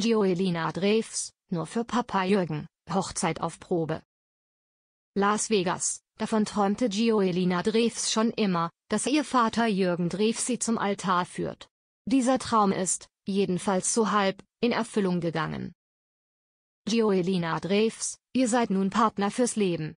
Gioelina Dreves, nur für Papa Jürgen, Hochzeit auf Probe. Las Vegas, davon träumte Gioelina Dreves schon immer, dass ihr Vater Jürgen Dreves sie zum Altar führt. Dieser Traum ist, jedenfalls so halb, in Erfüllung gegangen. Gioelina Dreves, ihr seid nun Partner fürs Leben.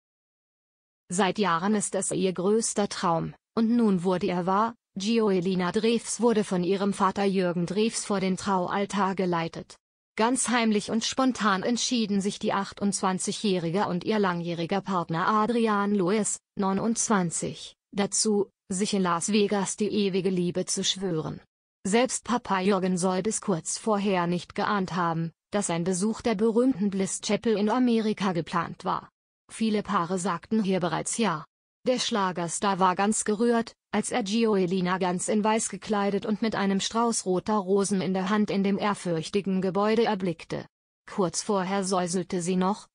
Seit Jahren ist es ihr größter Traum, und nun wurde er wahr, Gioelina Dreves wurde von ihrem Vater Jürgen Dreves vor den Traualtar geleitet. Ganz heimlich und spontan entschieden sich die 28-Jährige und ihr langjähriger Partner Adrian Lewis, 29, dazu, sich in Las Vegas die ewige Liebe zu schwören. Selbst Papa Jürgen soll bis kurz vorher nicht geahnt haben, dass ein Besuch der berühmten Bliss Chapel in Amerika geplant war. Viele Paare sagten hier bereits Ja. Der Schlagerstar war ganz gerührt, als er Gioelina ganz in weiß gekleidet und mit einem Strauß roter Rosen in der Hand in dem ehrfürchtigen Gebäude erblickte. Kurz vorher säuselte sie noch.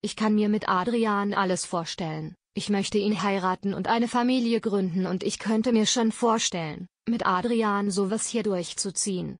Ich kann mir mit Adrian alles vorstellen, ich möchte ihn heiraten und eine Familie gründen und ich könnte mir schon vorstellen, mit Adrian sowas hier durchzuziehen.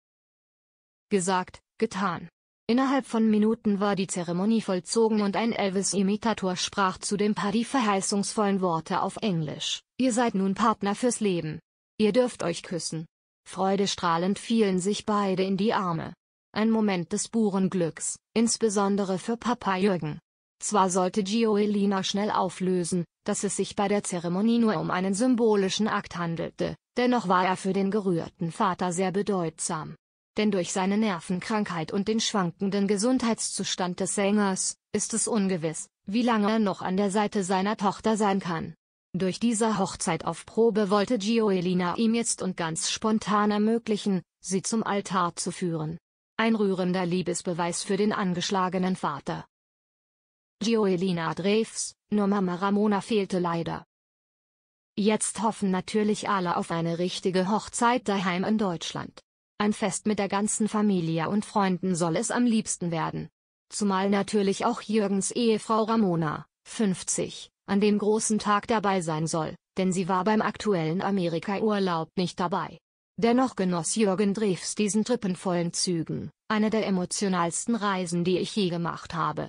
Gesagt, getan. Innerhalb von Minuten war die Zeremonie vollzogen und ein Elvis-Imitator sprach zu dem Paar die verheißungsvollen Worte auf Englisch. Ihr seid nun Partner fürs Leben. Ihr dürft euch küssen. Freudestrahlend fielen sich beide in die Arme. Ein Moment des Burenglücks, insbesondere für Papa Jürgen. Zwar sollte Gioelina schnell auflösen, dass es sich bei der Zeremonie nur um einen symbolischen Akt handelte, dennoch war er für den gerührten Vater sehr bedeutsam denn durch seine Nervenkrankheit und den schwankenden Gesundheitszustand des Sängers, ist es ungewiss, wie lange er noch an der Seite seiner Tochter sein kann. Durch diese Hochzeit auf Probe wollte Gioelina ihm jetzt und ganz spontan ermöglichen, sie zum Altar zu führen. Ein rührender Liebesbeweis für den angeschlagenen Vater. Gioelina Dreves, nur Mama Ramona fehlte leider. Jetzt hoffen natürlich alle auf eine richtige Hochzeit daheim in Deutschland. Ein Fest mit der ganzen Familie und Freunden soll es am liebsten werden. Zumal natürlich auch Jürgens Ehefrau Ramona, 50, an dem großen Tag dabei sein soll, denn sie war beim aktuellen Amerika-Urlaub nicht dabei. Dennoch genoss Jürgen Drews diesen trippenvollen Zügen, eine der emotionalsten Reisen die ich je gemacht habe.